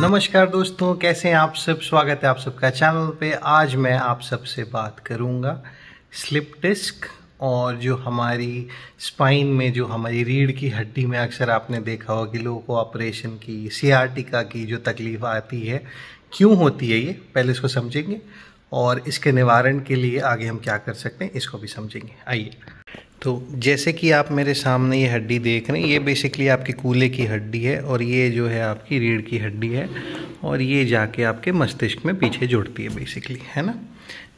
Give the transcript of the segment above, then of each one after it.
नमस्कार दोस्तों कैसे हैं आप सब स्वागत है आप सबका चैनल पे आज मैं आप सबसे बात करूंगा स्लिप डिस्क और जो हमारी स्पाइन में जो हमारी रीढ़ की हड्डी में अक्सर आपने देखा होगा कि लोगों को ऑपरेशन की सी का की जो तकलीफ आती है क्यों होती है ये पहले इसको समझेंगे और इसके निवारण के लिए आगे हम क्या कर सकते हैं इसको भी समझेंगे आइए तो जैसे कि आप मेरे सामने ये हड्डी देख रहे हैं ये बेसिकली आपकी कूले की हड्डी है और ये जो है आपकी रीढ़ की हड्डी है और ये जाके आपके मस्तिष्क में पीछे जुड़ती है बेसिकली है ना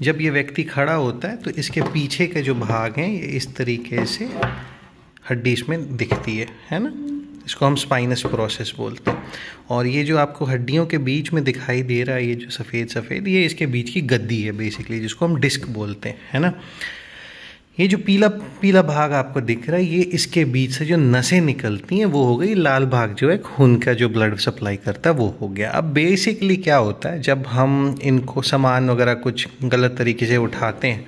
जब ये व्यक्ति खड़ा होता है तो इसके पीछे के जो भाग हैं ये इस तरीके से हड्डी इसमें दिखती है है ना इसको हम स्पाइनस प्रोसेस बोलते हैं और ये जो आपको हड्डियों के बीच में दिखाई दे रहा है ये जो सफ़ेद सफ़ेद ये इसके बीच की गद्दी है बेसिकली जिसको हम डिस्क बोलते हैं है ना ये जो पीला पीला भाग आपको दिख रहा है ये इसके बीच से जो नसें निकलती हैं वो हो गई लाल भाग जो है खून का जो ब्लड सप्लाई करता है वो हो गया अब बेसिकली क्या होता है जब हम इनको सामान वगैरह कुछ गलत तरीके से उठाते हैं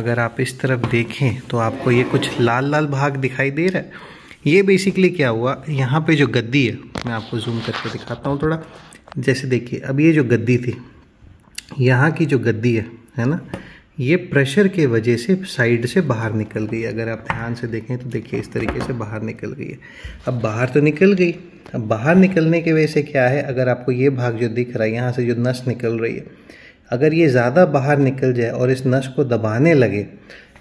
अगर आप इस तरफ देखें तो आपको ये कुछ लाल लाल भाग दिखाई दे रहा है ये बेसिकली क्या हुआ यहाँ पर जो गद्दी है मैं आपको जूम करके दिखाता हूँ थोड़ा जैसे देखिए अब ये जो गद्दी थी यहाँ की जो गद्दी है है ना ये प्रेशर के वजह से साइड से बाहर निकल गई अगर आप ध्यान से देखें तो देखिए इस तरीके से बाहर निकल गई है अब बाहर तो निकल गई अब बाहर निकलने की वजह से क्या है अगर आपको ये भाग जो दिख रहा है यहाँ से जो नस निकल रही है अगर ये ज़्यादा बाहर निकल जाए और इस नस को दबाने लगे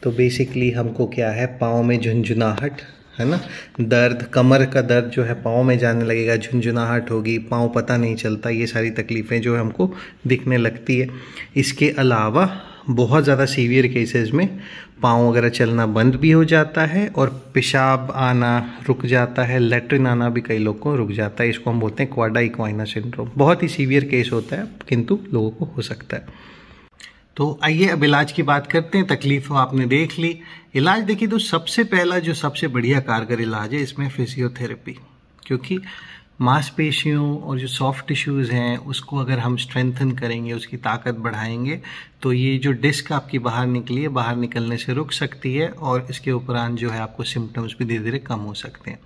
तो बेसिकली हमको क्या है पाँव में झुंझुनाहट है ना दर्द कमर का दर्द जो है पाँव में जाने लगेगा झुंझुनाहट होगी पाँव पता नहीं चलता ये सारी तकलीफ़ें जो है हमको दिखने लगती है इसके अलावा बहुत ज़्यादा सीवियर केसेस में पाँव वगैरह चलना बंद भी हो जाता है और पेशाब आना रुक जाता है लेटरिन आना भी कई लोगों को रुक जाता है इसको हम बोलते हैं क्वाडा इक्वाइना सिंड्रोम बहुत ही सीवियर केस होता है किंतु लोगों को हो सकता है तो आइए अब इलाज की बात करते हैं तकलीफ तो आपने देख ली इलाज देखिए तो सबसे पहला जो सबसे बढ़िया कारगर इलाज है इसमें फिजियोथेरेपी क्योंकि मांसपेशियों और जो सॉफ्ट टिश्यूज़ हैं उसको अगर हम स्ट्रेंथन करेंगे उसकी ताकत बढ़ाएंगे तो ये जो डिस्क आपकी बाहर निकली है बाहर निकलने से रुक सकती है और इसके उपरांत जो है आपको सिम्टम्स भी धीरे धीरे कम हो सकते हैं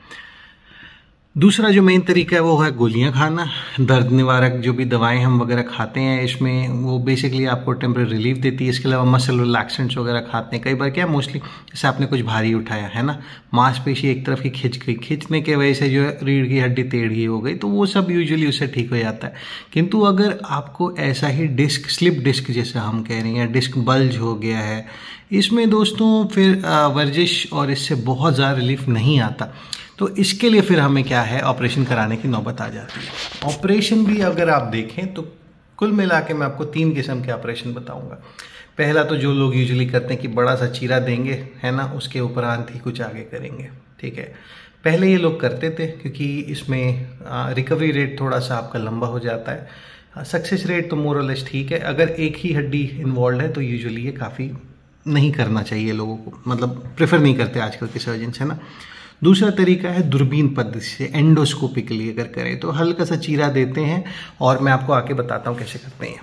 दूसरा जो मेन तरीका है वो है गोलियां खाना दर्द निवारक जो भी दवाएं हम वगैरह खाते हैं इसमें वो बेसिकली आपको टेम्प्रेरी रिलीफ देती है इसके अलावा मसल रिलैक्सेंट्स वगैरह खाते हैं कई बार क्या मोस्टली जैसे आपने कुछ भारी उठाया है ना मांसपेशी एक तरफ की खिंच गई खिंचने की वजह से जो है रीढ़ की हड्डी टेढ़ी हो गई तो वो सब यूजली उससे ठीक हो जाता है किंतु अगर आपको ऐसा ही डिस्क स्लिप डिस्क जैसे हम कह रहे हैं डिस्क बल्ज हो गया है इसमें दोस्तों फिर वर्जिश और इससे बहुत ज़्यादा रिलीफ नहीं आता तो इसके लिए फिर हमें क्या है ऑपरेशन कराने की नौबत आ जाती है ऑपरेशन भी अगर आप देखें तो कुल मिला के मैं आपको तीन किस्म के ऑपरेशन बताऊंगा पहला तो जो लोग यूजली करते हैं कि बड़ा सा चीरा देंगे है ना उसके उपरांत ही कुछ आगे करेंगे ठीक है पहले ये लोग करते थे क्योंकि इसमें रिकवरी रेट थोड़ा सा आपका लंबा हो जाता है सक्सेस रेट तो मोरलेस ठीक है अगर एक ही हड्डी इन्वॉल्व है तो यूजली ये काफ़ी नहीं करना चाहिए लोगों को मतलब प्रेफर नहीं करते आजकल के सर्जन है ना दूसरा तरीका है दूरबीन पद्धति से एंडोस्कोपिकली अगर करें तो हल्का सा चीरा देते हैं और मैं आपको आके बताता हूँ कैसे करते हैं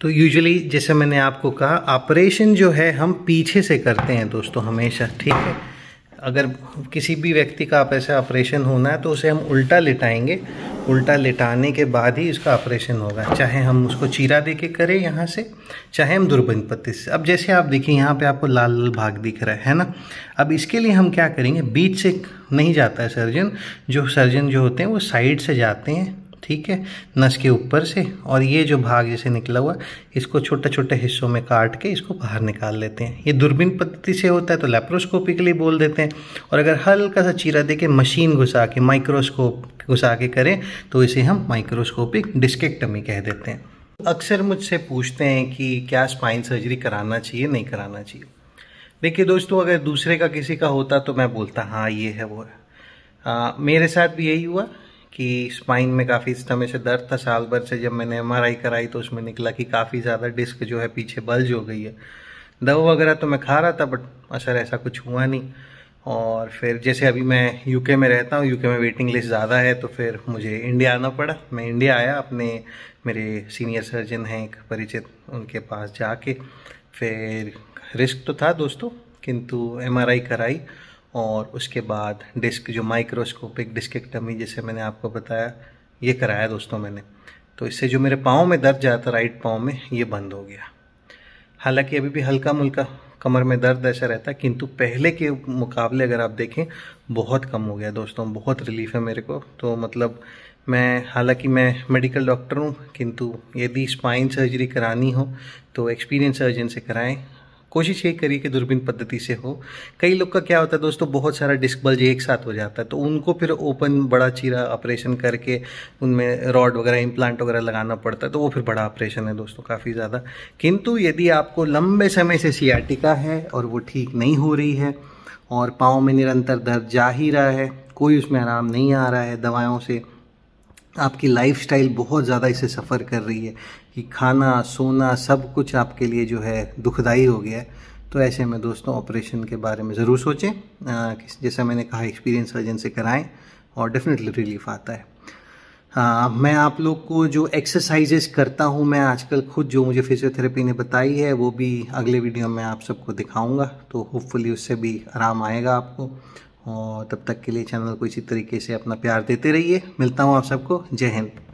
तो यूजुअली जैसे मैंने आपको कहा ऑपरेशन जो है हम पीछे से करते हैं दोस्तों हमेशा ठीक है अगर किसी भी व्यक्ति का आप ऐसा ऑपरेशन होना है तो उसे हम उल्टा लिटाएंगे उल्टा लेटाने के बाद ही इसका ऑपरेशन होगा चाहे हम उसको चीरा दे के करें यहाँ से चाहे हम दुर्बंध पत्ती से अब जैसे आप देखिए यहाँ पे आपको लाल लाल भाग दिख रहा है ना अब इसके लिए हम क्या करेंगे बीच से नहीं जाता है सर्जन जो सर्जन जो होते हैं वो साइड से जाते हैं ठीक है नस के ऊपर से और ये जो भाग जैसे निकला हुआ इसको छोटे छोटे हिस्सों में काट के इसको बाहर निकाल लेते हैं ये दूरबीन पद्धति से होता है तो लेप्रोस्कोपिकली बोल देते हैं और अगर हल्का सा चीरा दे के मशीन घुसा के माइक्रोस्कोप कुछ आगे करें तो इसे हम माइक्रोस्कोपिक डिस्केक्टमी कह देते हैं अक्सर मुझसे पूछते हैं कि क्या स्पाइन सर्जरी कराना चाहिए नहीं कराना चाहिए देखिए दोस्तों अगर दूसरे का किसी का होता तो मैं बोलता हाँ ये है वो है आ, मेरे साथ भी यही हुआ कि स्पाइन में काफ़ी समय से दर्द था साल भर से जब मैंने एम कराई तो उसमें निकला कि काफ़ी ज़्यादा डिस्क जो है पीछे बल्ज हो गई है दवा वगैरह तो मैं खा रहा था बट असर ऐसा कुछ हुआ नहीं और फिर जैसे अभी मैं यूके में रहता हूँ यूके में वेटिंग लिस्ट ज़्यादा है तो फिर मुझे इंडिया आना पड़ा मैं इंडिया आया अपने मेरे सीनियर सर्जन हैं एक परिचित उनके पास जाके फिर रिस्क तो था दोस्तों किंतु एमआरआई कराई और उसके बाद डिस्क जो माइक्रोस्कोपिक डिस्केक्टमी जैसे मैंने आपको बताया ये कराया दोस्तों मैंने तो इससे जो मेरे पाँव में दर्द जाता राइट पाँव में ये बंद हो गया हालांकि अभी भी हल्का मुल्का कमर में दर्द ऐसा रहता है किंतु पहले के मुकाबले अगर आप देखें बहुत कम हो गया दोस्तों बहुत रिलीफ है मेरे को तो मतलब मैं हालांकि मैं मेडिकल डॉक्टर हूँ किंतु यदि स्पाइन सर्जरी करानी हो तो एक्सपीरियंस सर्जन से कराएं कोशिश ये करिए कि दूरबीन पद्धति से हो कई लोग का क्या होता है दोस्तों बहुत सारा डिस्क बल्ज एक साथ हो जाता है तो उनको फिर ओपन बड़ा चीरा ऑपरेशन करके उनमें रॉड वगैरह इम्प्लांट वगैरह लगाना पड़ता है तो वो फिर बड़ा ऑपरेशन है दोस्तों काफ़ी ज़्यादा किंतु यदि आपको लंबे समय से सियाटिका है और वो ठीक नहीं हो रही है और पाँव में निरंतर दर्द जा ही रहा है कोई उसमें आराम नहीं आ रहा है दवाओं से आपकी लाइफस्टाइल बहुत ज़्यादा इसे सफ़र कर रही है कि खाना सोना सब कुछ आपके लिए जो है दुखदाई हो गया है तो ऐसे में दोस्तों ऑपरेशन के बारे में ज़रूर सोचें जैसा मैंने कहा एक्सपीरियंस सर्जन से कराएं और डेफिनेटली रिलीफ आता है हाँ मैं आप लोग को जो एक्सरसाइजेस करता हूँ मैं आजकल खुद जो मुझे फिजियोथेरेपी ने बताई है वो भी अगले वीडियो में आप सबको दिखाऊंगा तो होपफुली उससे भी आराम आएगा आपको और तब तक के लिए चैनल को इसी तरीके से अपना प्यार देते रहिए मिलता हूँ आप सबको जय हिंद